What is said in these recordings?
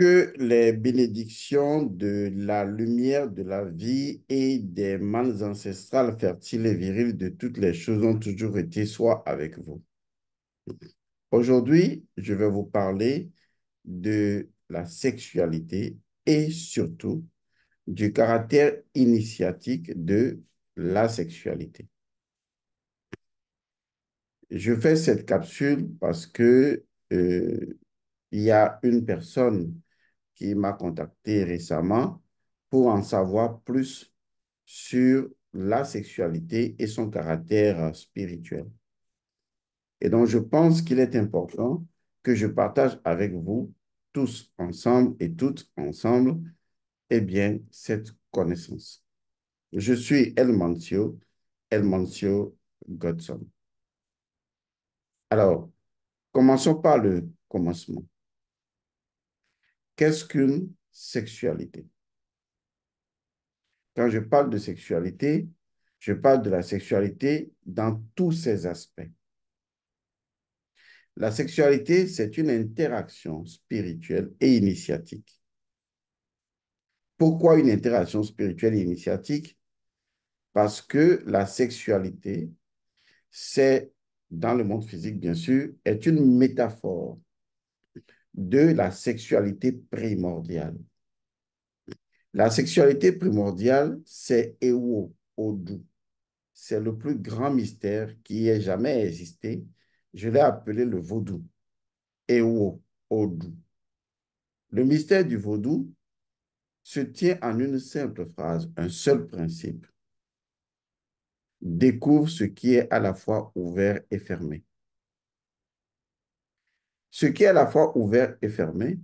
que les bénédictions de la lumière de la vie et des mannes ancestrales fertiles et viriles de toutes les choses ont toujours été soit avec vous. Aujourd'hui, je vais vous parler de la sexualité et surtout du caractère initiatique de la sexualité. Je fais cette capsule parce que euh, il y a une personne qui m'a contacté récemment pour en savoir plus sur la sexualité et son caractère euh, spirituel. Et donc, je pense qu'il est important que je partage avec vous tous ensemble et toutes ensemble, eh bien, cette connaissance. Je suis El Elmancio Godson. Alors, commençons par le commencement. Qu'est-ce qu'une sexualité Quand je parle de sexualité, je parle de la sexualité dans tous ses aspects. La sexualité, c'est une interaction spirituelle et initiatique. Pourquoi une interaction spirituelle et initiatique Parce que la sexualité, c'est, dans le monde physique bien sûr, est une métaphore de la sexualité primordiale. La sexualité primordiale, c'est Ewo, Odu. C'est le plus grand mystère qui ait jamais existé. Je l'ai appelé le vaudou. Ewo, Odu. Le mystère du vaudou se tient en une simple phrase, un seul principe. Découvre ce qui est à la fois ouvert et fermé. Ce qui est à la fois ouvert et fermé,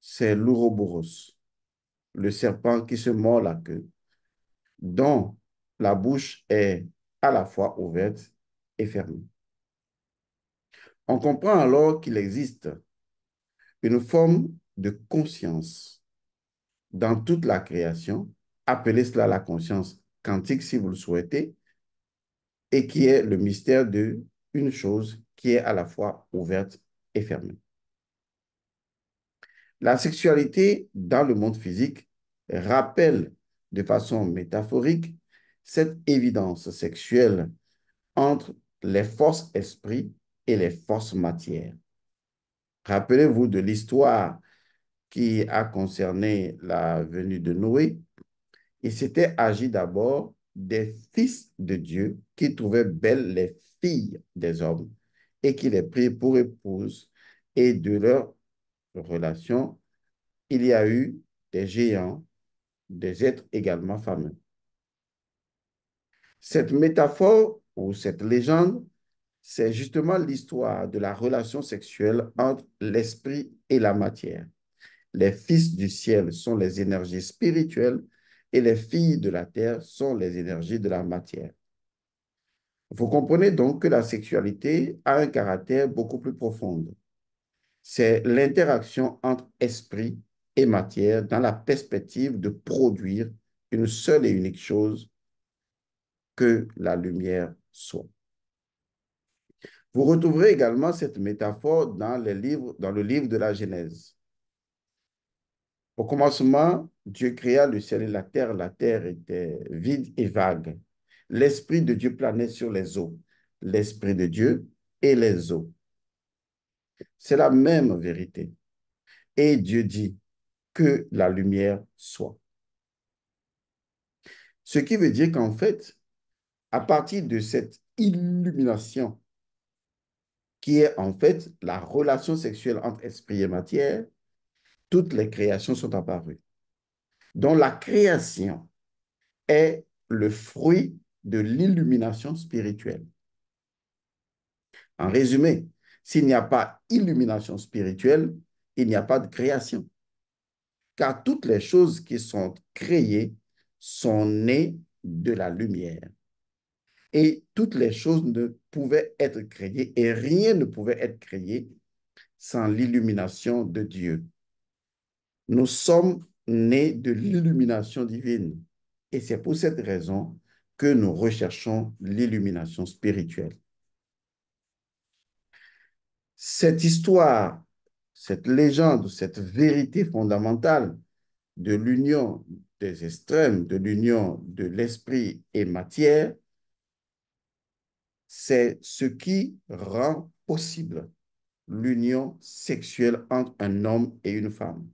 c'est l'ouroboros, le serpent qui se mord la queue, dont la bouche est à la fois ouverte et fermée. On comprend alors qu'il existe une forme de conscience dans toute la création, appelez cela la conscience quantique si vous le souhaitez, et qui est le mystère de une chose qui est à la fois ouverte la sexualité dans le monde physique rappelle de façon métaphorique cette évidence sexuelle entre les forces esprits et les forces matières. Rappelez-vous de l'histoire qui a concerné la venue de Noé. Il s'était agi d'abord des fils de Dieu qui trouvaient belles les filles des hommes et qu'il est pris pour épouse. Et de leur relation, il y a eu des géants, des êtres également fameux. Cette métaphore ou cette légende, c'est justement l'histoire de la relation sexuelle entre l'esprit et la matière. Les fils du ciel sont les énergies spirituelles et les filles de la terre sont les énergies de la matière. Vous comprenez donc que la sexualité a un caractère beaucoup plus profond. C'est l'interaction entre esprit et matière dans la perspective de produire une seule et unique chose, que la lumière soit. Vous retrouverez également cette métaphore dans, le livre de la Genèse. Au commencement, Dieu créa le ciel et la terre. La terre était vide et vague. L'Esprit de Dieu planait sur les eaux. L'Esprit de Dieu et les eaux. C'est la même vérité. Et Dieu dit que la lumière soit. Ce qui veut dire qu'en fait, à partir de cette illumination, qui est en fait la relation sexuelle entre esprit et matière, toutes les créations sont apparues, dont la création est le fruit de l'illumination spirituelle. En résumé, s'il n'y a pas illumination spirituelle, il n'y a pas de création. Car toutes les choses qui sont créées sont nées de la lumière. Et toutes les choses ne pouvaient être créées et rien ne pouvait être créé sans l'illumination de Dieu. Nous sommes nés de l'illumination divine. Et c'est pour cette raison que nous recherchons l'illumination spirituelle. Cette histoire, cette légende, cette vérité fondamentale de l'union des extrêmes, de l'union de l'esprit et matière, c'est ce qui rend possible l'union sexuelle entre un homme et une femme.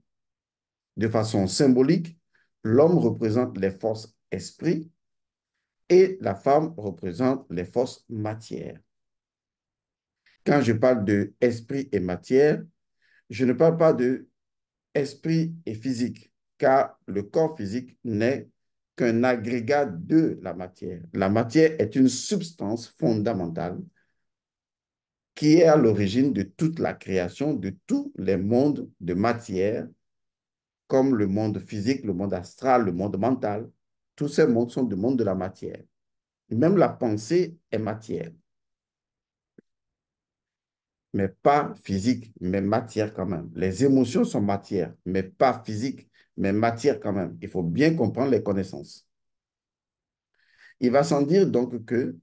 De façon symbolique, l'homme représente les forces esprit et la femme représente les forces matières. Quand je parle de esprit et matière, je ne parle pas de esprit et physique, car le corps physique n'est qu'un agrégat de la matière. La matière est une substance fondamentale qui est à l'origine de toute la création, de tous les mondes de matière, comme le monde physique, le monde astral, le monde mental, tous ces mondes sont du monde de la matière. Même la pensée est matière. Mais pas physique, mais matière quand même. Les émotions sont matière, mais pas physique, mais matière quand même. Il faut bien comprendre les connaissances. Il va sans dire donc que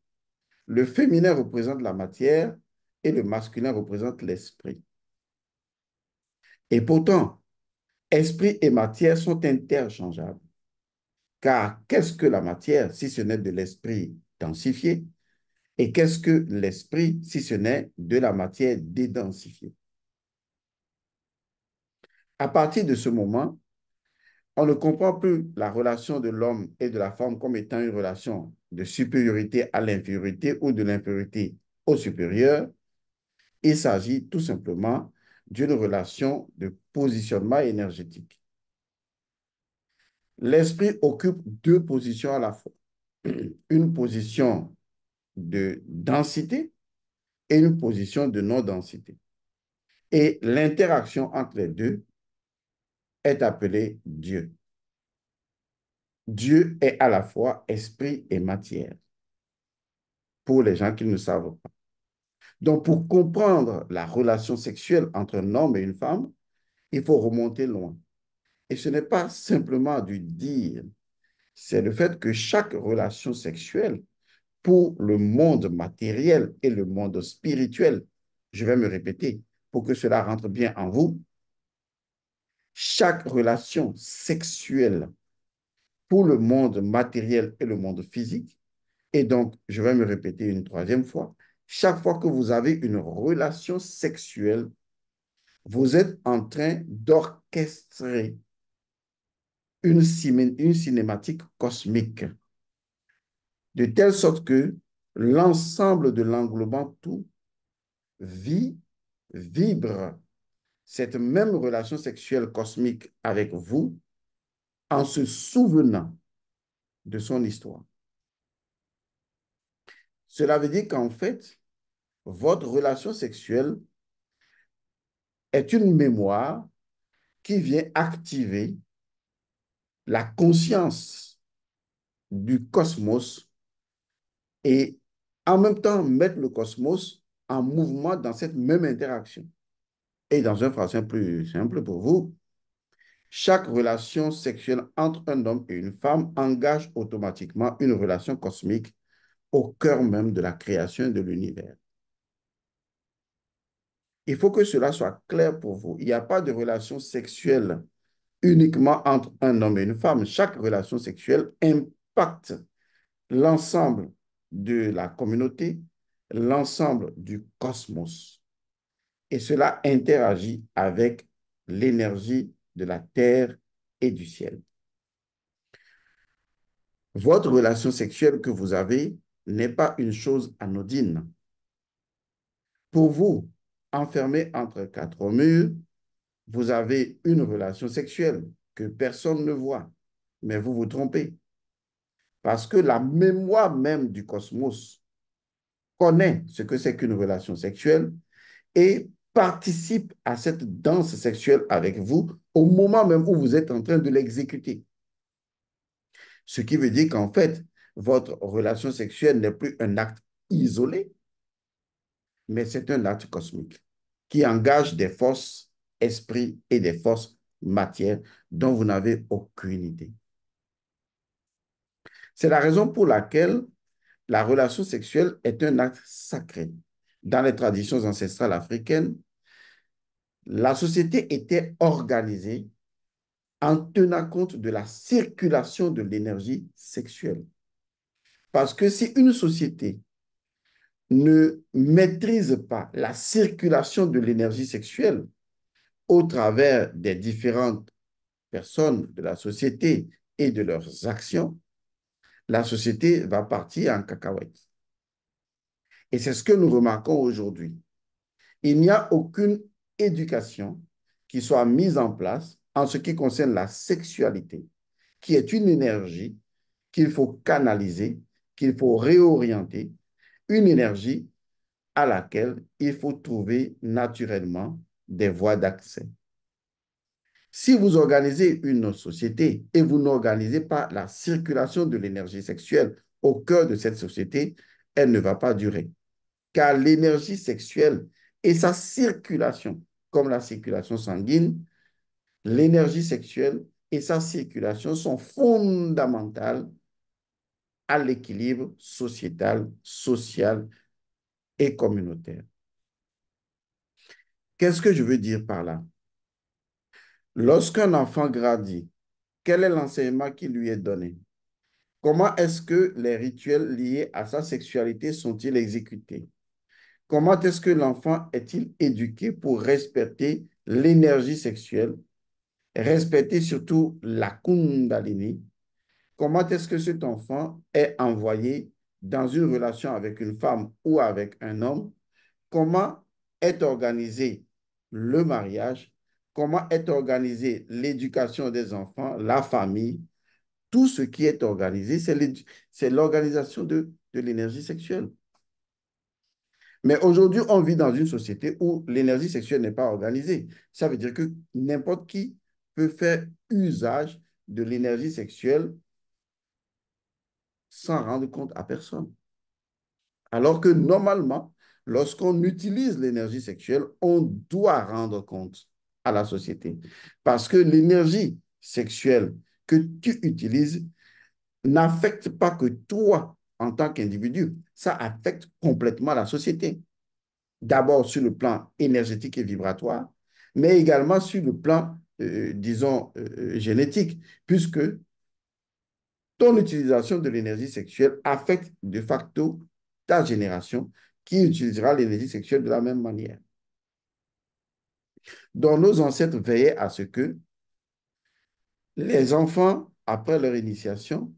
le féminin représente la matière et le masculin représente l'esprit. Et pourtant, esprit et matière sont interchangeables. Car qu'est-ce que la matière si ce n'est de l'esprit densifié Et qu'est-ce que l'esprit si ce n'est de la matière dédensifiée À partir de ce moment, on ne comprend plus la relation de l'homme et de la femme comme étant une relation de supériorité à l'infériorité ou de l'infériorité au supérieur. Il s'agit tout simplement d'une relation de positionnement énergétique. L'esprit occupe deux positions à la fois. Une position de densité et une position de non-densité. Et l'interaction entre les deux est appelée Dieu. Dieu est à la fois esprit et matière, pour les gens qui ne savent pas. Donc, pour comprendre la relation sexuelle entre un homme et une femme, il faut remonter loin. Et ce n'est pas simplement du dire, c'est le fait que chaque relation sexuelle, pour le monde matériel et le monde spirituel, je vais me répéter, pour que cela rentre bien en vous, chaque relation sexuelle pour le monde matériel et le monde physique, et donc je vais me répéter une troisième fois, chaque fois que vous avez une relation sexuelle, vous êtes en train d'orchestrer une, cinématique cosmique, de telle sorte que l'ensemble de l'englobant tout vit, vibre cette même relation sexuelle cosmique avec vous en se souvenant de son histoire. Cela veut dire qu'en fait, votre relation sexuelle est une mémoire qui vient activer la conscience du cosmos et en même temps mettre le cosmos en mouvement dans cette même interaction. Et dans un français plus simple pour vous, chaque relation sexuelle entre un homme et une femme engage automatiquement une relation cosmique au cœur même de la création de l'univers. Il faut que cela soit clair pour vous. Il n'y a pas de relation sexuelle uniquement entre un homme et une femme. Chaque relation sexuelle impacte l'ensemble de la communauté, l'ensemble du cosmos. Et cela interagit avec l'énergie de la terre et du ciel. Votre relation sexuelle que vous avez n'est pas une chose anodine. Pour vous, enfermé entre quatre murs, vous avez une relation sexuelle que personne ne voit, mais vous vous trompez. Parce que la mémoire même du cosmos connaît ce que c'est qu'une relation sexuelle et participe à cette danse sexuelle avec vous au moment même où vous êtes en train de l'exécuter. Ce qui veut dire qu'en fait, votre relation sexuelle n'est plus un acte isolé, mais c'est un acte cosmique qui engage des forces esprit et des forces matières dont vous n'avez aucune idée. C'est la raison pour laquelle la relation sexuelle est un acte sacré. Dans les traditions ancestrales africaines, la société était organisée en tenant compte de la circulation de l'énergie sexuelle. Parce que si une société ne maîtrise pas la circulation de l'énergie sexuelle, au travers des différentes personnes de la société et de leurs actions, la société va partir en cacahuète. Et c'est ce que nous remarquons aujourd'hui. Il n'y a aucune éducation qui soit mise en place en ce qui concerne la sexualité, qui est une énergie qu'il faut canaliser, qu'il faut réorienter, une énergie à laquelle il faut trouver naturellement des voies d'accès. Si vous organisez une société et vous n'organisez pas la circulation de l'énergie sexuelle au cœur de cette société, elle ne va pas durer. Car l'énergie sexuelle et sa circulation, comme la circulation sanguine, l'énergie sexuelle et sa circulation sont fondamentales à l'équilibre sociétal, social et communautaire. Qu'est-ce que je veux dire par là? Lorsqu'un enfant grandit, quel est l'enseignement qui lui est donné? Comment est-ce que les rituels liés à sa sexualité sont-ils exécutés? Comment est-ce que l'enfant est-il éduqué pour respecter l'énergie sexuelle, respecter surtout la kundalini? Comment est-ce que cet enfant est envoyé dans une relation avec une femme ou avec un homme? Comment est organisé le mariage, comment est organisée l'éducation des enfants, la famille. Tout ce qui est organisé, c'est l'organisation de, l'énergie sexuelle. Mais aujourd'hui, on vit dans une société où l'énergie sexuelle n'est pas organisée. Ça veut dire que n'importe qui peut faire usage de l'énergie sexuelle sans rendre compte à personne. Alors que normalement, lorsqu'on utilise l'énergie sexuelle, on doit rendre compte à la société. Parce que l'énergie sexuelle que tu utilises n'affecte pas que toi en tant qu'individu, ça affecte complètement la société. D'abord sur le plan énergétique et vibratoire, mais également sur le plan, euh, disons, euh, euh, génétique, puisque ton utilisation de l'énergie sexuelle affecte de facto ta génération, qui utilisera l'énergie sexuelle de la même manière. Donc, nos ancêtres veillaient à ce que les enfants, après leur initiation,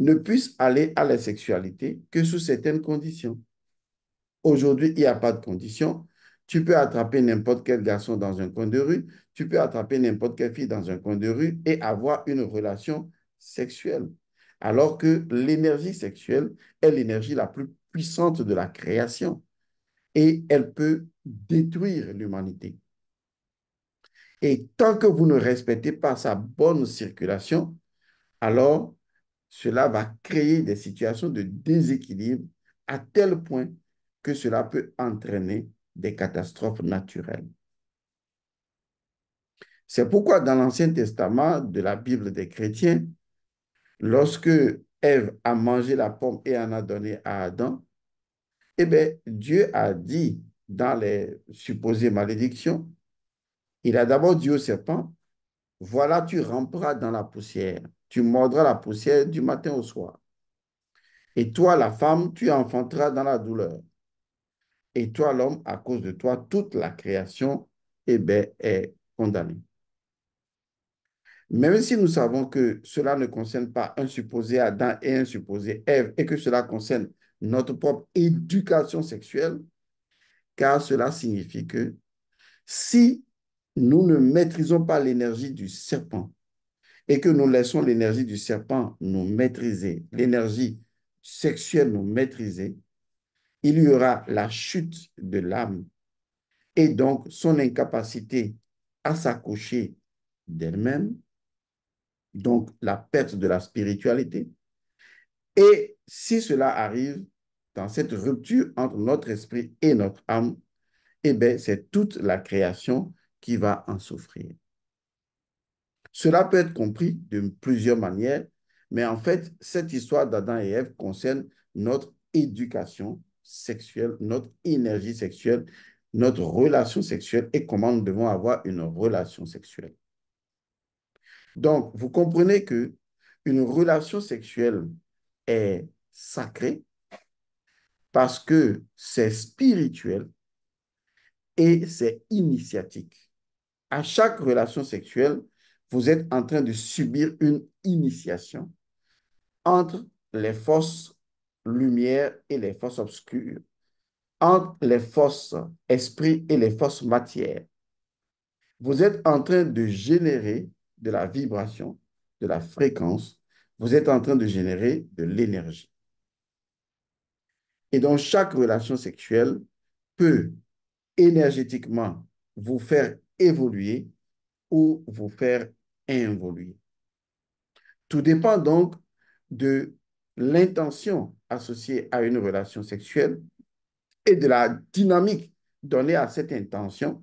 ne puissent aller à la sexualité que sous certaines conditions. Aujourd'hui, il n'y a pas de conditions. Tu peux attraper n'importe quel garçon dans un coin de rue, tu peux attraper n'importe quelle fille dans un coin de rue et avoir une relation sexuelle. Alors que l'énergie sexuelle est l'énergie la plus puissante de la création et elle peut détruire l'humanité. Et tant que vous ne respectez pas sa bonne circulation, alors cela va créer des situations de déséquilibre à tel point que cela peut entraîner des catastrophes naturelles. C'est pourquoi dans l'Ancien Testament de la Bible des chrétiens, lorsque Ève a mangé la pomme et en a donné à Adam, eh bien, Dieu a dit dans les supposées malédictions, il a d'abord dit au serpent, voilà, tu ramperas dans la poussière, tu mordras la poussière du matin au soir. Et toi, la femme, tu enfanteras dans la douleur. Et toi, l'homme, à cause de toi, toute la création eh bien, est condamnée. Même si nous savons que cela ne concerne pas un supposé Adam et un supposé Ève et que cela concerne notre propre éducation sexuelle, car cela signifie que si nous ne maîtrisons pas l'énergie du serpent et que nous laissons l'énergie du serpent nous maîtriser, l'énergie sexuelle nous maîtriser, il y aura la chute de l'âme et donc son incapacité à s'accoucher d'elle-même donc la perte de la spiritualité. Et si cela arrive dans cette rupture entre notre esprit et notre âme, eh bien, c'est toute la création qui va en souffrir. Cela peut être compris de plusieurs manières, mais en fait, cette histoire d'Adam et Ève concerne notre éducation sexuelle, notre énergie sexuelle, notre relation sexuelle et comment nous devons avoir une relation sexuelle. Donc, vous comprenez que une relation sexuelle est sacrée parce que c'est spirituel et c'est initiatique. À chaque relation sexuelle, vous êtes en train de subir une initiation entre les forces lumière et les forces obscures, entre les forces esprit et les forces matière. Vous êtes en train de générer de la vibration, de la fréquence, vous êtes en train de générer de l'énergie. Et donc, chaque relation sexuelle peut énergétiquement vous faire évoluer ou vous faire involuer. Tout dépend donc de l'intention associée à une relation sexuelle et de la dynamique donnée à cette intention.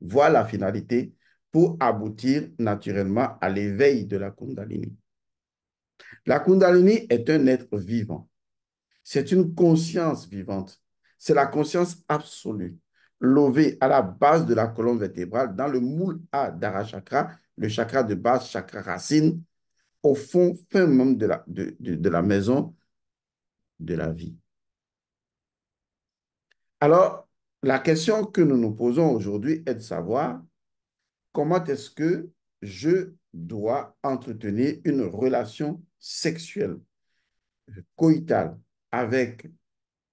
Voilà la finalité pour aboutir naturellement à l'éveil de la Kundalini. La Kundalini est un être vivant. C'est une conscience vivante. C'est la conscience absolue, levée à la base de la colonne vertébrale dans le moule A d'Arachakra, le chakra de base, chakra racine, au fond, fin même de la, de la maison de la vie. Alors, la question que nous nous posons aujourd'hui est de savoir comment est-ce que je dois entretenir une relation sexuelle coïtale avec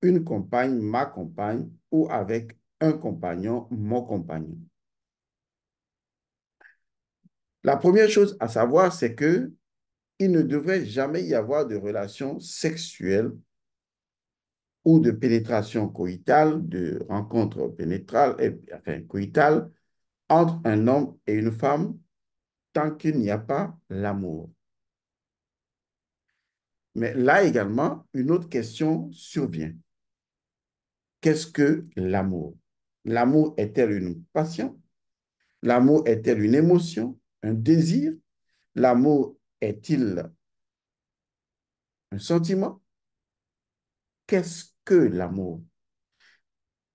une compagne, ma compagne, ou avec un compagnon, mon compagnon. La première chose à savoir, c'est que il ne devrait jamais y avoir de relation sexuelle ou de pénétration coïtale, de rencontre pénétrale, eh enfin, coïtale, entre un homme et une femme tant qu'il n'y a pas l'amour. Mais là également, une autre question survient. Qu'est-ce que l'amour L'amour est-elle une passion L'amour est-elle une émotion, un désir L'amour est-il un sentiment Qu'est-ce que l'amour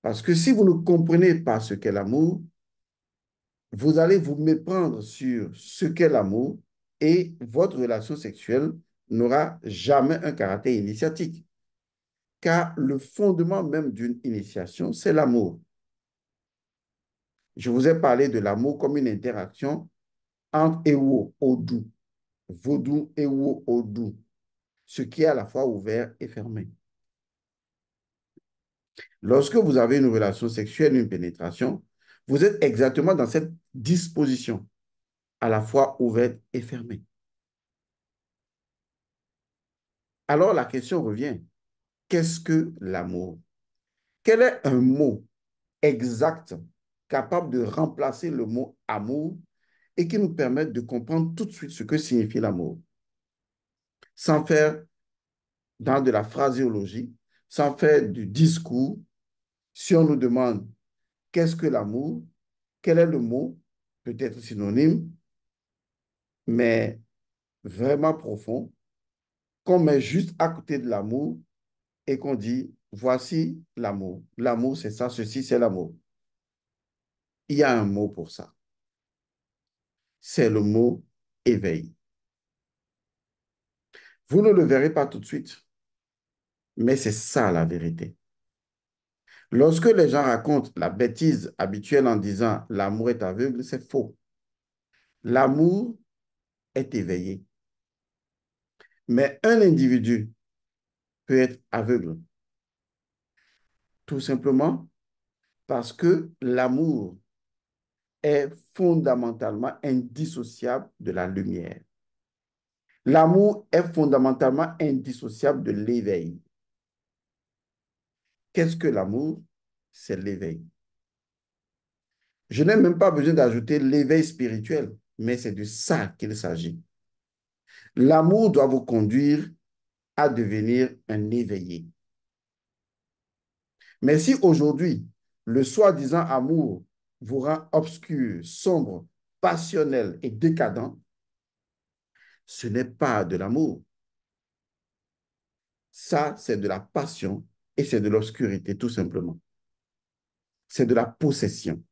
Parce que si vous ne comprenez pas ce qu'est l'amour, vous allez vous méprendre sur ce qu'est l'amour et votre relation sexuelle n'aura jamais un caractère initiatique. Car le fondement même d'une initiation, c'est l'amour. Je vous ai parlé de l'amour comme une interaction entre Ewo, Odu, Vodou, Ewo, Odou, ce qui est à la fois ouvert et fermé. Lorsque vous avez une relation sexuelle, une pénétration, vous êtes exactement dans cette disposition, à la fois ouverte et fermée. Alors la question revient, qu'est-ce que l'amour Quel est un mot exact capable de remplacer le mot amour et qui nous permette de comprendre tout de suite ce que signifie l'amour sans faire dans de la phraséologie, sans faire du discours. Si on nous demande Qu'est-ce que l'amour Quel est le mot Peut-être synonyme, mais vraiment profond, qu'on met juste à côté de l'amour et qu'on dit, voici l'amour. L'amour, c'est ça, ceci, c'est l'amour. Il y a un mot pour ça. C'est le mot éveil. Vous ne le verrez pas tout de suite, mais c'est ça la vérité. Lorsque les gens racontent la bêtise habituelle en disant l'amour est aveugle, c'est faux. L'amour est éveillé. Mais un individu peut être aveugle. Tout simplement parce que l'amour est fondamentalement indissociable de la lumière. L'amour est fondamentalement indissociable de l'éveil. Qu'est-ce que l'amour C'est l'éveil. Je n'ai même pas besoin d'ajouter l'éveil spirituel, mais c'est de ça qu'il s'agit. L'amour doit vous conduire à devenir un éveillé. Mais si aujourd'hui, le soi-disant amour vous rend obscur, sombre, passionnel et décadent, ce n'est pas de l'amour. Ça, c'est de la passion et c'est de l'obscurité, tout simplement. C'est de la possession.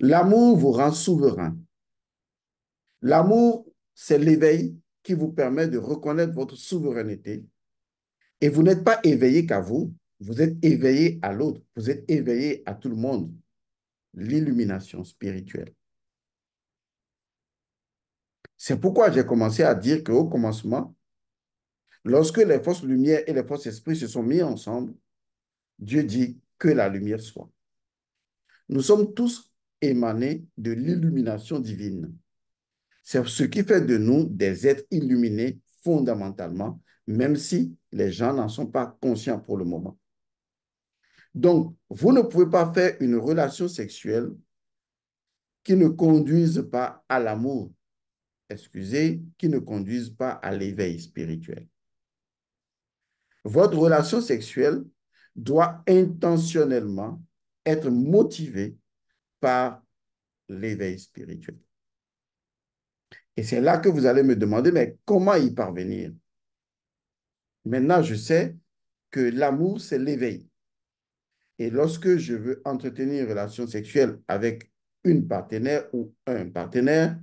L'amour vous rend souverain. L'amour, c'est l'éveil qui vous permet de reconnaître votre souveraineté. Et vous n'êtes pas éveillé qu'à vous, vous êtes éveillé à l'autre, vous êtes éveillé à tout le monde. L'illumination spirituelle. C'est pourquoi j'ai commencé à dire qu'au commencement, Lorsque les forces lumière et les forces esprits se sont mis ensemble, Dieu dit que la lumière soit. Nous sommes tous émanés de l'illumination divine. C'est ce qui fait de nous des êtres illuminés fondamentalement, même si les gens n'en sont pas conscients pour le moment. Donc, vous ne pouvez pas faire une relation sexuelle qui ne conduise pas à l'amour, excusez, qui ne conduise pas à l'éveil spirituel. Votre relation sexuelle doit intentionnellement être motivée par l'éveil spirituel. Et c'est là que vous allez me demander, mais comment y parvenir Maintenant, je sais que l'amour, c'est l'éveil. Et lorsque je veux entretenir une relation sexuelle avec une partenaire ou un partenaire,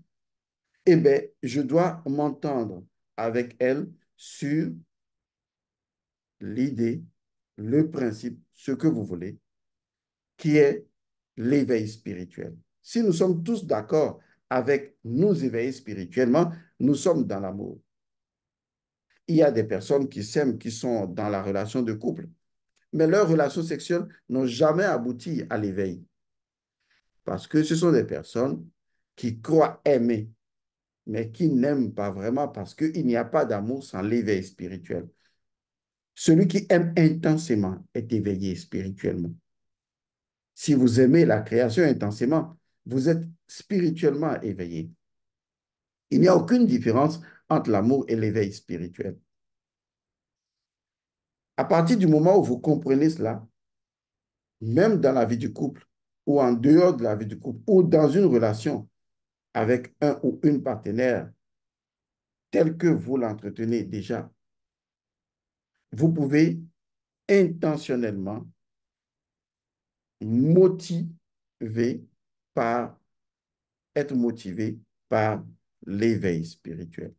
eh bien, je dois m'entendre avec elle sur l'idée, le principe, ce que vous voulez, qui est l'éveil spirituel. Si nous sommes tous d'accord avec nous éveiller spirituellement, nous sommes dans l'amour. Il y a des personnes qui s'aiment, qui sont dans la relation de couple, mais leurs relations sexuelles n'ont jamais abouti à l'éveil. Parce que ce sont des personnes qui croient aimer, mais qui n'aiment pas vraiment parce qu'il n'y a pas d'amour sans l'éveil spirituel. Celui qui aime intensément est éveillé spirituellement. Si vous aimez la création intensément, vous êtes spirituellement éveillé. Il n'y a aucune différence entre l'amour et l'éveil spirituel. À partir du moment où vous comprenez cela, même dans la vie du couple ou en dehors de la vie du couple ou dans une relation avec un ou une partenaire, tel que vous l'entretenez déjà, vous pouvez intentionnellement motiver par, être motivé par l'éveil spirituel.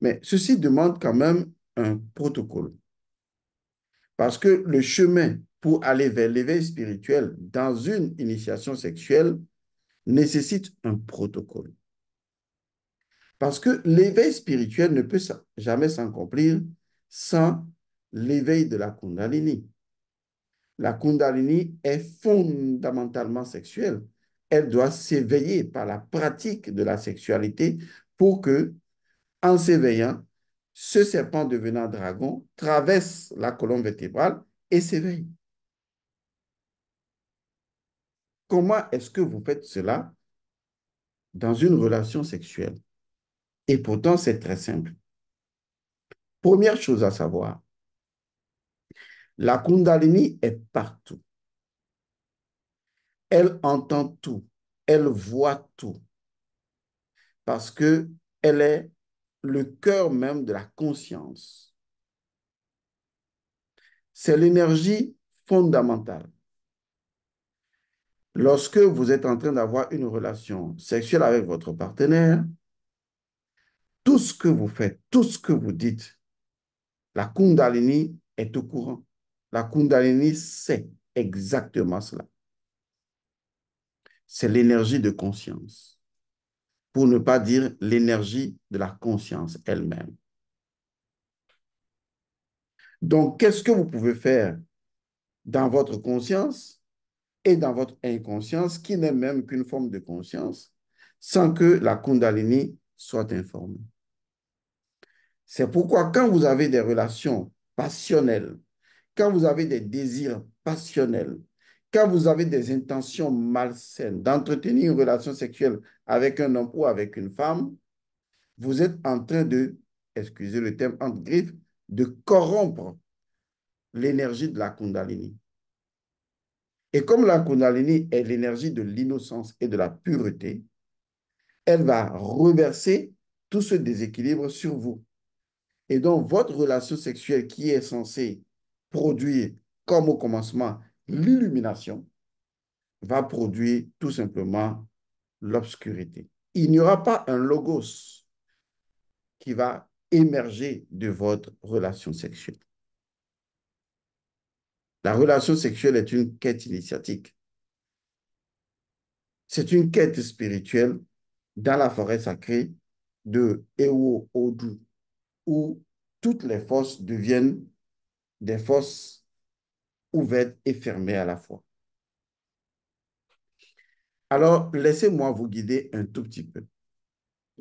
Mais ceci demande quand même un protocole. Parce que le chemin pour aller vers l'éveil spirituel dans une initiation sexuelle nécessite un protocole. Parce que l'éveil spirituel ne peut jamais s'accomplir sans l'éveil de la Kundalini. La Kundalini est fondamentalement sexuelle. Elle doit s'éveiller par la pratique de la sexualité pour que, en s'éveillant, ce serpent devenant dragon traverse la colonne vertébrale et s'éveille. Comment est-ce que vous faites cela dans une relation sexuelle et pourtant, c'est très simple. Première chose à savoir, la Kundalini est partout. Elle entend tout, elle voit tout, parce que elle est le cœur même de la conscience. C'est l'énergie fondamentale. Lorsque vous êtes en train d'avoir une relation sexuelle avec votre partenaire, tout ce que vous faites, tout ce que vous dites, la Kundalini est au courant. La Kundalini sait exactement cela. C'est l'énergie de conscience, pour ne pas dire l'énergie de la conscience elle-même. Donc, qu'est-ce que vous pouvez faire dans votre conscience et dans votre inconscience, qui n'est même qu'une forme de conscience, sans que la Kundalini soit informée? C'est pourquoi quand vous avez des relations passionnelles, quand vous avez des désirs passionnels, quand vous avez des intentions malsaines d'entretenir une relation sexuelle avec un homme ou avec une femme, vous êtes en train de, excusez le terme entre griffes, de corrompre l'énergie de la Kundalini. Et comme la Kundalini est l'énergie de l'innocence et de la pureté, elle va reverser tout ce déséquilibre sur vous. Et donc, votre relation sexuelle qui est censée produire, comme au commencement, l'illumination, va produire tout simplement l'obscurité. Il n'y aura pas un logos qui va émerger de votre relation sexuelle. La relation sexuelle est une quête initiatique. C'est une quête spirituelle dans la forêt sacrée de Ewo Odu où toutes les forces deviennent des forces ouvertes et fermées à la fois. Alors, laissez-moi vous guider un tout petit peu.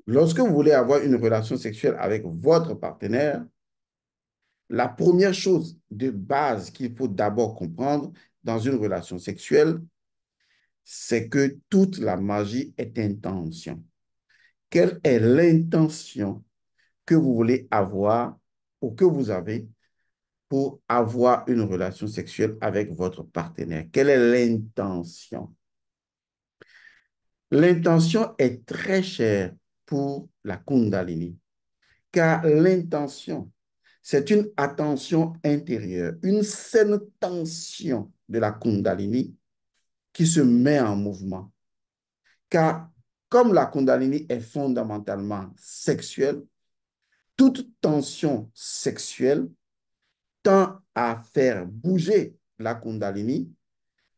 Lorsque vous voulez avoir une relation sexuelle avec votre partenaire, la première chose de base qu'il faut d'abord comprendre dans une relation sexuelle, c'est que toute la magie est intention. Quelle est l'intention que vous voulez avoir ou que vous avez pour avoir une relation sexuelle avec votre partenaire. Quelle est l'intention? L'intention est très chère pour la Kundalini, car l'intention, c'est une attention intérieure, une saine tension de la Kundalini qui se met en mouvement. Car comme la Kundalini est fondamentalement sexuelle, toute tension sexuelle tend à faire bouger la Kundalini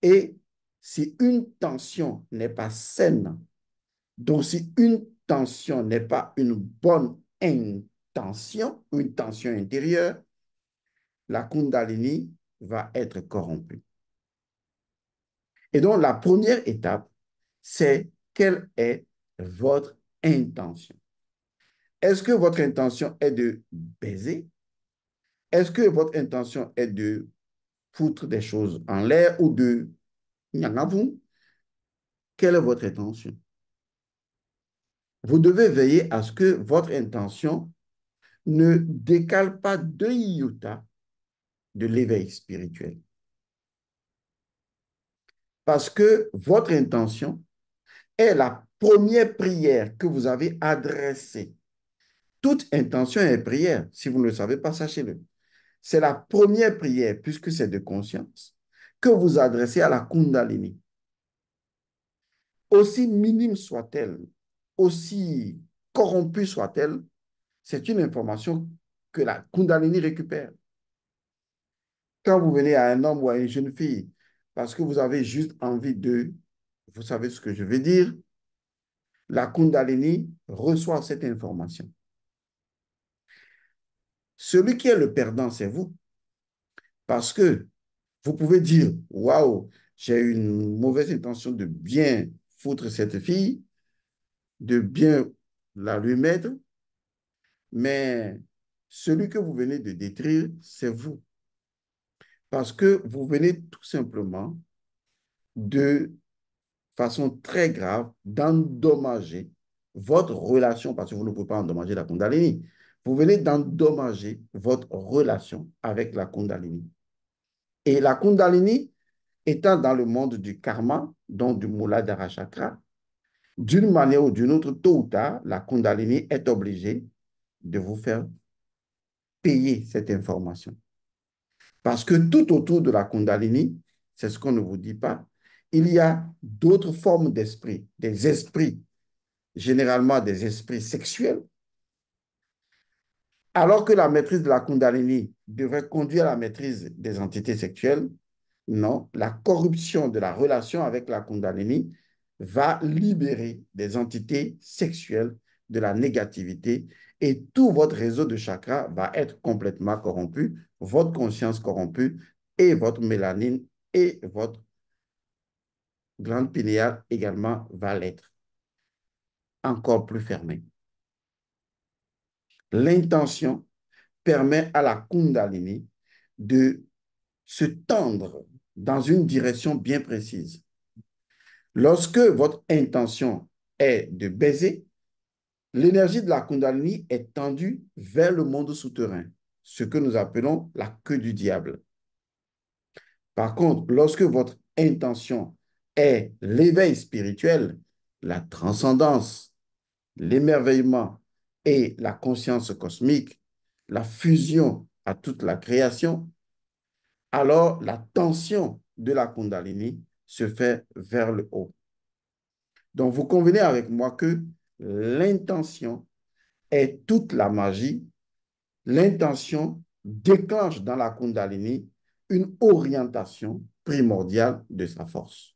et si une tension n'est pas saine, donc si une tension n'est pas une bonne intention, une tension intérieure, la Kundalini va être corrompue. Et donc la première étape, c'est quelle est votre intention. Est-ce que votre intention est de baiser? Est-ce que votre intention est de foutre des choses en l'air ou de vous Quelle est votre intention? Vous devez veiller à ce que votre intention ne décale pas de iota de l'éveil spirituel. Parce que votre intention est la première prière que vous avez adressée toute intention est prière. Si vous ne le savez pas, sachez-le. C'est la première prière, puisque c'est de conscience, que vous adressez à la Kundalini. Aussi minime soit-elle, aussi corrompue soit-elle, c'est une information que la Kundalini récupère. Quand vous venez à un homme ou à une jeune fille parce que vous avez juste envie de, vous savez ce que je veux dire, la Kundalini reçoit cette information. Celui qui est le perdant, c'est vous. Parce que vous pouvez dire, waouh, j'ai une mauvaise intention de bien foutre cette fille, de bien la lui mettre, mais celui que vous venez de détruire, c'est vous. Parce que vous venez tout simplement de façon très grave d'endommager votre relation, parce que vous ne pouvez pas endommager la Kundalini, vous venez d'endommager votre relation avec la Kundalini. Et la Kundalini, étant dans le monde du karma, donc du Muladhara Chakra, d'une manière ou d'une autre, tôt ou tard, la Kundalini est obligée de vous faire payer cette information. Parce que tout autour de la Kundalini, c'est ce qu'on ne vous dit pas, il y a d'autres formes d'esprit, des esprits, généralement des esprits sexuels, alors que la maîtrise de la Kundalini devrait conduire à la maîtrise des entités sexuelles, non, la corruption de la relation avec la Kundalini va libérer des entités sexuelles de la négativité et tout votre réseau de chakras va être complètement corrompu, votre conscience corrompue et votre mélanine et votre glande pinéale également va l'être encore plus fermée. L'intention permet à la Kundalini de se tendre dans une direction bien précise. Lorsque votre intention est de baiser, l'énergie de la Kundalini est tendue vers le monde souterrain, ce que nous appelons la queue du diable. Par contre, lorsque votre intention est l'éveil spirituel, la transcendance, l'émerveillement, et la conscience cosmique, la fusion à toute la création, alors la tension de la Kundalini se fait vers le haut. Donc, vous convenez avec moi que l'intention est toute la magie. L'intention déclenche dans la Kundalini une orientation primordiale de sa force.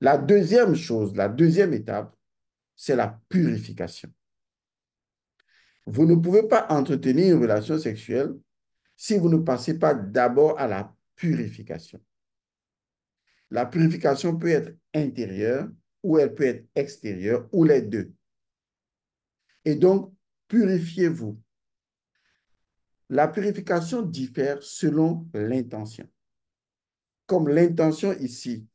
La deuxième chose, la deuxième étape, c'est la purification. Vous ne pouvez pas entretenir une relation sexuelle si vous ne passez pas d'abord à la purification. La purification peut être intérieure ou elle peut être extérieure ou les deux. Et donc, purifiez-vous. La purification diffère selon l'intention. Comme l'intention ici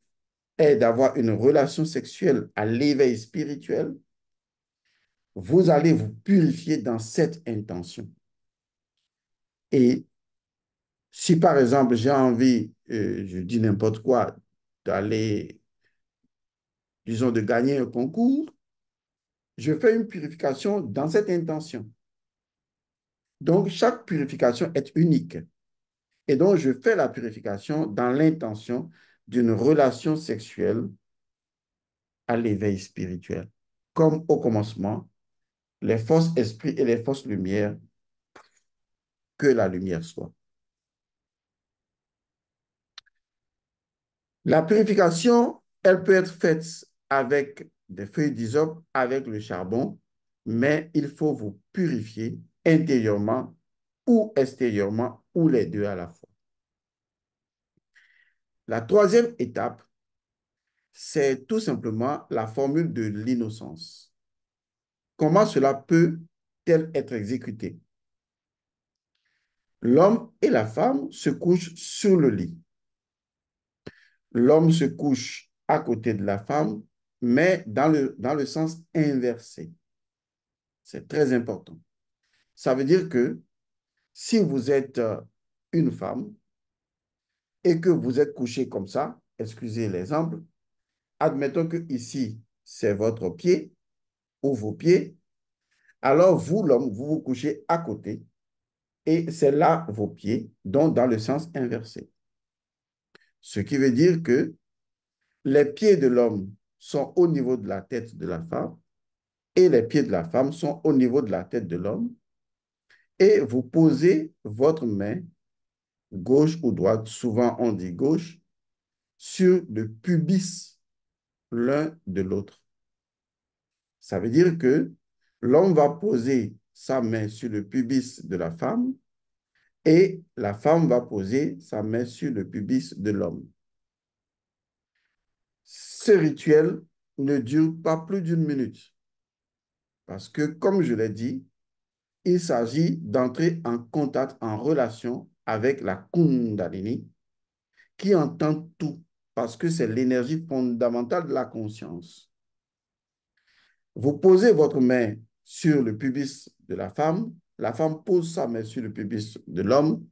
est d'avoir une relation sexuelle à l'éveil spirituel, vous allez vous purifier dans cette intention. Et si par exemple j'ai envie, euh, je dis n'importe quoi, d'aller, disons, de gagner un concours, je fais une purification dans cette intention. Donc chaque purification est unique. Et donc je fais la purification dans l'intention d'une relation sexuelle à l'éveil spirituel. Comme au commencement, les forces esprits et les forces lumières, que la lumière soit. La purification, elle peut être faite avec des feuilles d'isop, avec le charbon, mais il faut vous purifier intérieurement ou extérieurement ou les deux à la fois. La troisième étape, c'est tout simplement la formule de l'innocence. Comment cela peut-elle être exécutée L'homme et la femme se couchent sur le lit. L'homme se couche à côté de la femme, mais dans le, dans le sens inversé. C'est très important. Ça veut dire que si vous êtes euh, une femme, et que vous êtes couché comme ça, excusez l'exemple, admettons que ici, c'est votre pied ou vos pieds, alors vous, l'homme, vous vous couchez à côté et c'est là vos pieds, donc dans le sens inversé. Ce qui veut dire que les pieds de l'homme sont au niveau de la tête de la femme et les pieds de la femme sont au niveau de la tête de l'homme et vous posez votre main gauche ou droite, souvent on dit gauche, sur le pubis l'un de l'autre. Ça veut dire que l'homme va poser sa main sur le pubis de la femme et la femme va poser sa main sur le pubis de l'homme. Ce rituel ne dure pas plus d'une minute parce que, comme je l'ai dit, il s'agit d'entrer en contact, en relation avec la Kundalini, qui entend tout, parce que c'est l'énergie fondamentale de la conscience. Vous posez votre main sur le pubis de la femme, la femme pose sa main sur le pubis de l'homme,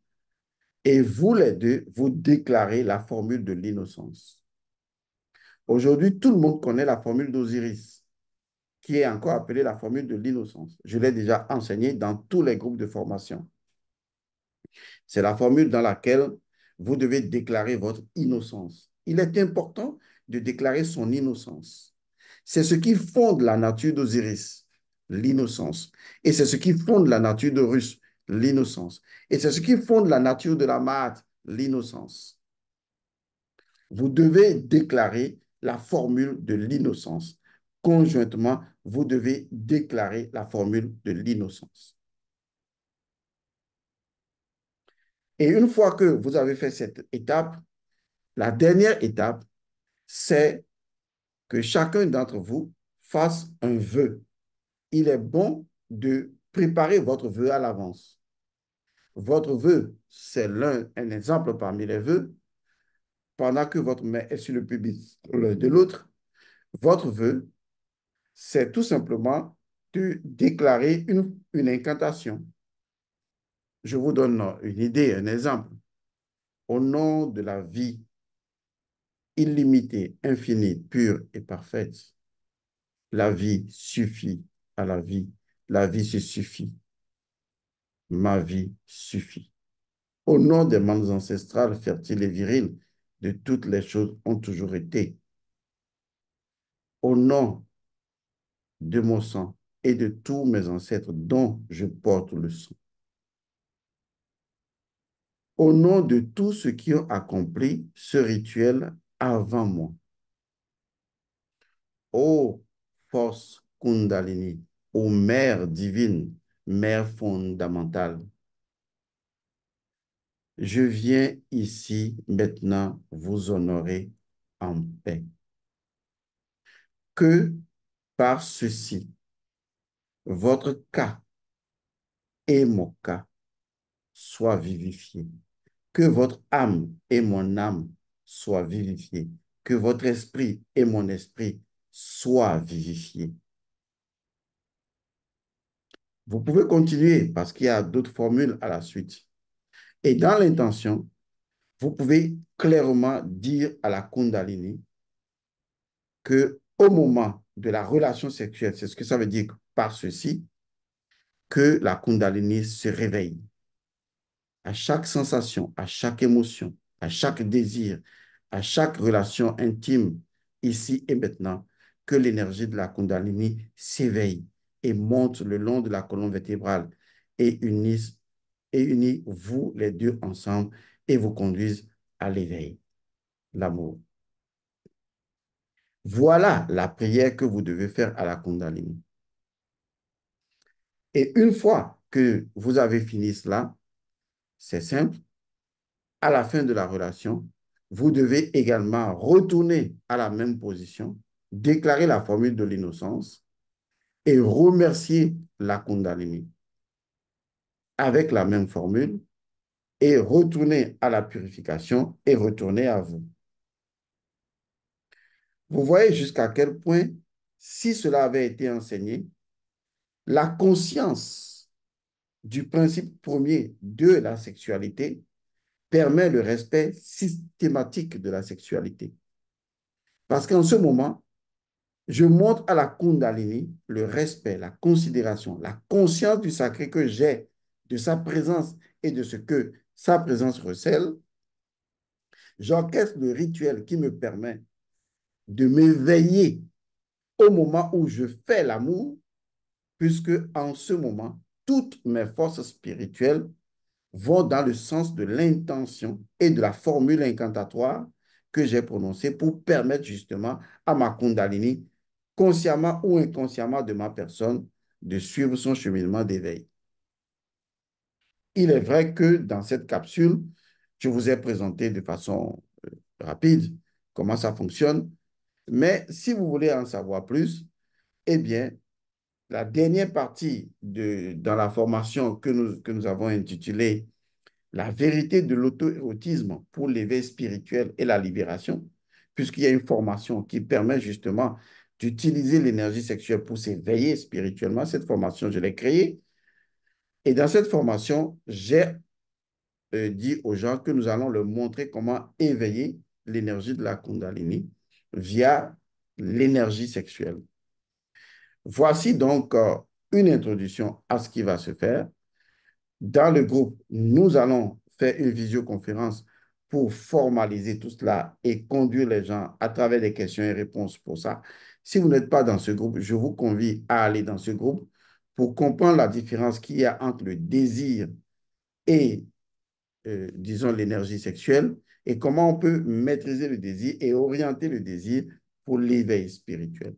et vous les deux, vous déclarez la formule de l'innocence. Aujourd'hui, tout le monde connaît la formule d'Osiris, qui est encore appelée la formule de l'innocence. Je l'ai déjà enseignée dans tous les groupes de formation. C'est la formule dans laquelle vous devez déclarer votre innocence. Il est important de déclarer son innocence. C'est ce qui fonde la nature d'Osiris, l'innocence. Et c'est ce qui fonde la nature de Russe, l'innocence. Et c'est ce qui fonde la nature de la Mahat, l'innocence. Vous devez déclarer la formule de l'innocence. Conjointement, vous devez déclarer la formule de l'innocence. Et une fois que vous avez fait cette étape, la dernière étape, c'est que chacun d'entre vous fasse un vœu. Il est bon de préparer votre vœu à l'avance. Votre vœu, c'est un exemple parmi les vœux. Pendant que votre main est sur le pubis de l'autre, votre vœu, c'est tout simplement de déclarer une incantation je vous donne une idée, un exemple. Au nom de la vie illimitée, infinie, pure et parfaite, la vie suffit à la vie. La vie se suffit. Ma vie suffit. Au nom des mâles ancestrales fertiles et viriles, de toutes les choses ont toujours été. Au nom de mon sang et de tous mes ancêtres dont je porte le sang au nom de tous ceux qui ont accompli ce rituel avant moi. Ô force Kundalini, ô mère divine, mère fondamentale, je viens ici maintenant vous honorer en paix. Que par ceci, votre cas et mon cas soient vivifiés que votre âme et mon âme soient vivifiées, que votre esprit et mon esprit soient vivifiés. Vous pouvez continuer parce qu'il y a d'autres formules à la suite. Et dans l'intention, vous pouvez clairement dire à la Kundalini que au moment de la relation sexuelle, c'est ce que ça veut dire par ceci, que la Kundalini se réveille à chaque sensation, à chaque émotion, à chaque désir, à chaque relation intime, ici et maintenant, que l'énergie de la Kundalini s'éveille et monte le long de la colonne vertébrale et unisse et unit vous les deux ensemble et vous conduise à l'éveil, l'amour. Voilà la prière que vous devez faire à la Kundalini. Et une fois que vous avez fini cela, c'est simple. À la fin de la relation, vous devez également retourner à la même position, déclarer la formule de l'innocence et remercier la condamnée avec la même formule et retourner à la purification et retourner à vous. Vous voyez jusqu'à quel point, si cela avait été enseigné, la conscience du principe premier de la sexualité permet le respect systématique de la sexualité. Parce qu'en ce moment, je montre à la Kundalini le respect, la considération, la conscience du sacré que j'ai, de sa présence et de ce que sa présence recèle. j'encaisse le rituel qui me permet de m'éveiller au moment où je fais l'amour, puisque en ce moment, toutes mes forces spirituelles vont dans le sens de l'intention et de la formule incantatoire que j'ai prononcée pour permettre justement à ma Kundalini, consciemment ou inconsciemment de ma personne, de suivre son cheminement d'éveil. Il est vrai que dans cette capsule, je vous ai présenté de façon euh, rapide comment ça fonctionne, mais si vous voulez en savoir plus, eh bien, la dernière partie de, dans la formation que nous, que nous avons intitulée La vérité de l'auto-érotisme pour l'éveil spirituel et la libération, puisqu'il y a une formation qui permet justement d'utiliser l'énergie sexuelle pour s'éveiller spirituellement. Cette formation, je l'ai créée. Et dans cette formation, j'ai euh, dit aux gens que nous allons leur montrer comment éveiller l'énergie de la Kundalini via l'énergie sexuelle. Voici donc euh, une introduction à ce qui va se faire. Dans le groupe, nous allons faire une visioconférence pour formaliser tout cela et conduire les gens à travers des questions et réponses pour ça. Si vous n'êtes pas dans ce groupe, je vous convie à aller dans ce groupe pour comprendre la différence qu'il y a entre le désir et, euh, disons, l'énergie sexuelle et comment on peut maîtriser le désir et orienter le désir pour l'éveil spirituel.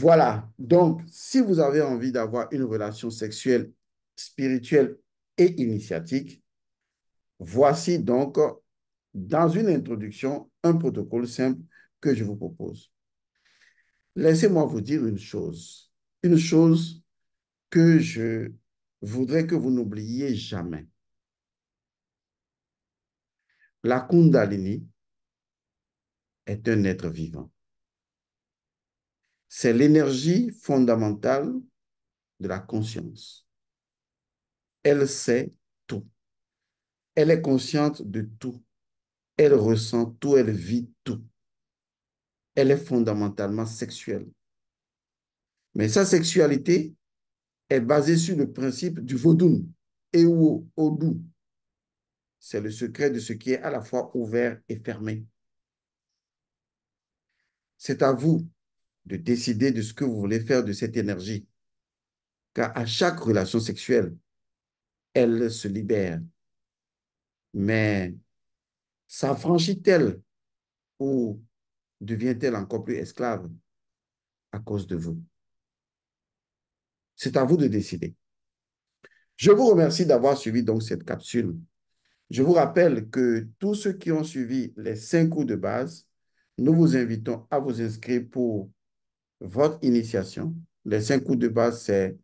Voilà, donc si vous avez envie d'avoir une relation sexuelle, spirituelle et initiatique, voici donc dans une introduction un protocole simple que je vous propose. Laissez-moi vous dire une chose, une chose que je voudrais que vous n'oubliez jamais. La Kundalini est un être vivant c'est l'énergie fondamentale de la conscience. Elle sait tout. Elle est consciente de tout. Elle ressent tout, elle vit tout. Elle est fondamentalement sexuelle. Mais sa sexualité est basée sur le principe du vodun, ewo, odou. C'est le secret de ce qui est à la fois ouvert et fermé. C'est à vous de décider de ce que vous voulez faire de cette énergie. Car à chaque relation sexuelle, elle se libère. Mais s'affranchit-elle ou devient-elle encore plus esclave à cause de vous? C'est à vous de décider. Je vous remercie d'avoir suivi donc cette capsule. Je vous rappelle que tous ceux qui ont suivi les cinq coups de base, nous vous invitons à vous inscrire pour votre initiation. Les cinq coups de base, c'est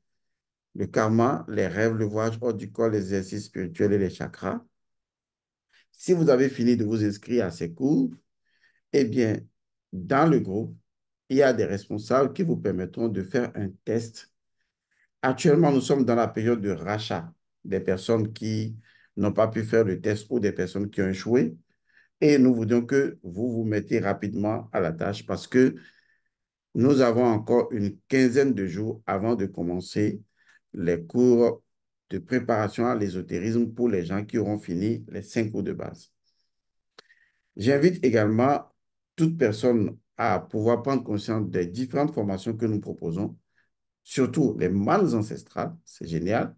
le karma, les rêves, le voyage hors du corps, les exercices spirituels et les chakras. Si vous avez fini de vous inscrire à ces cours, eh bien, dans le groupe, il y a des responsables qui vous permettront de faire un test. Actuellement, nous sommes dans la période de rachat des personnes qui n'ont pas pu faire le test ou des personnes qui ont échoué. Et nous voulons que vous vous mettez rapidement à la tâche parce que nous avons encore une quinzaine de jours avant de commencer les cours de préparation à l'ésotérisme pour les gens qui auront fini les cinq cours de base. J'invite également toute personne à pouvoir prendre conscience des différentes formations que nous proposons, surtout les mâles ancestrales, c'est génial.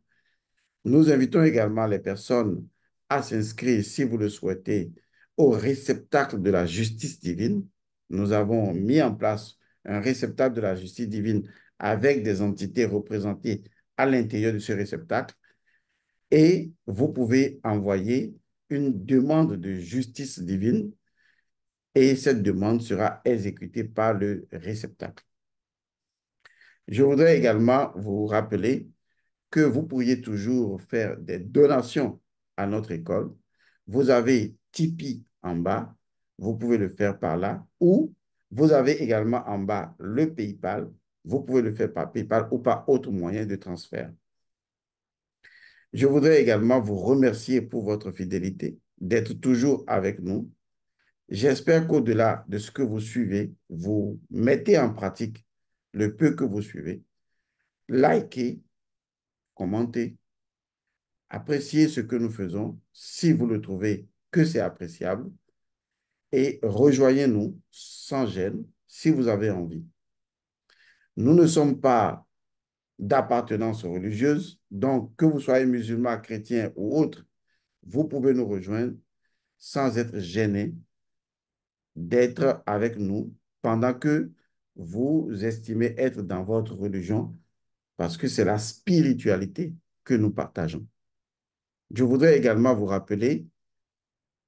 Nous invitons également les personnes à s'inscrire, si vous le souhaitez, au réceptacle de la justice divine. Nous avons mis en place un réceptacle de la justice divine avec des entités représentées à l'intérieur de ce réceptacle. Et vous pouvez envoyer une demande de justice divine et cette demande sera exécutée par le réceptacle. Je voudrais également vous rappeler que vous pourriez toujours faire des donations à notre école. Vous avez Tipeee en bas, vous pouvez le faire par là ou vous avez également en bas le PayPal. Vous pouvez le faire par PayPal ou par autre moyen de transfert. Je voudrais également vous remercier pour votre fidélité, d'être toujours avec nous. J'espère qu'au-delà de ce que vous suivez, vous mettez en pratique le peu que vous suivez. Likez, commentez, appréciez ce que nous faisons si vous le trouvez que c'est appréciable et rejoignez-nous sans gêne si vous avez envie. Nous ne sommes pas d'appartenance religieuse, donc que vous soyez musulman, chrétien ou autre, vous pouvez nous rejoindre sans être gêné d'être avec nous pendant que vous estimez être dans votre religion, parce que c'est la spiritualité que nous partageons. Je voudrais également vous rappeler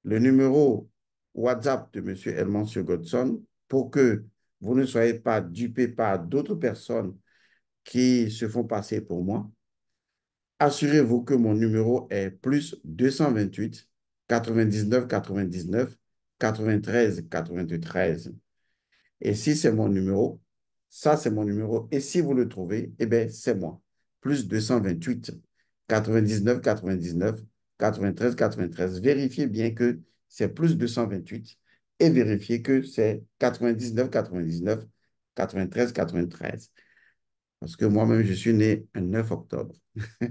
le numéro WhatsApp de M. sur Godson pour que vous ne soyez pas dupé par d'autres personnes qui se font passer pour moi. Assurez-vous que mon numéro est plus 228 99 99 93 93. Et si c'est mon numéro, ça c'est mon numéro. Et si vous le trouvez, eh bien c'est moi. Plus 228 99 99 93 93. Vérifiez bien que c'est plus 228 et vérifier que c'est 99, 99, 93, 93. Parce que moi-même, je suis né le 9 octobre.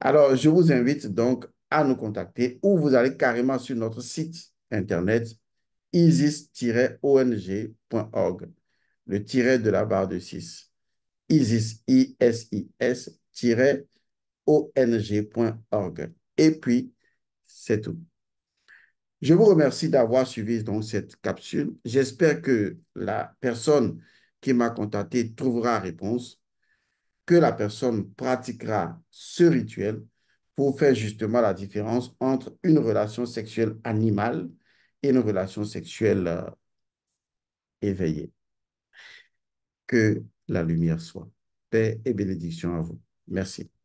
Alors, je vous invite donc à nous contacter ou vous allez carrément sur notre site internet isis-ong.org, le tiret de la barre de 6. Isis, i ongorg Et puis, c'est tout. Je vous remercie d'avoir suivi donc cette capsule. J'espère que la personne qui m'a contacté trouvera réponse, que la personne pratiquera ce rituel pour faire justement la différence entre une relation sexuelle animale et une relation sexuelle euh, éveillée. Que la lumière soit. Paix et bénédiction à vous. Merci.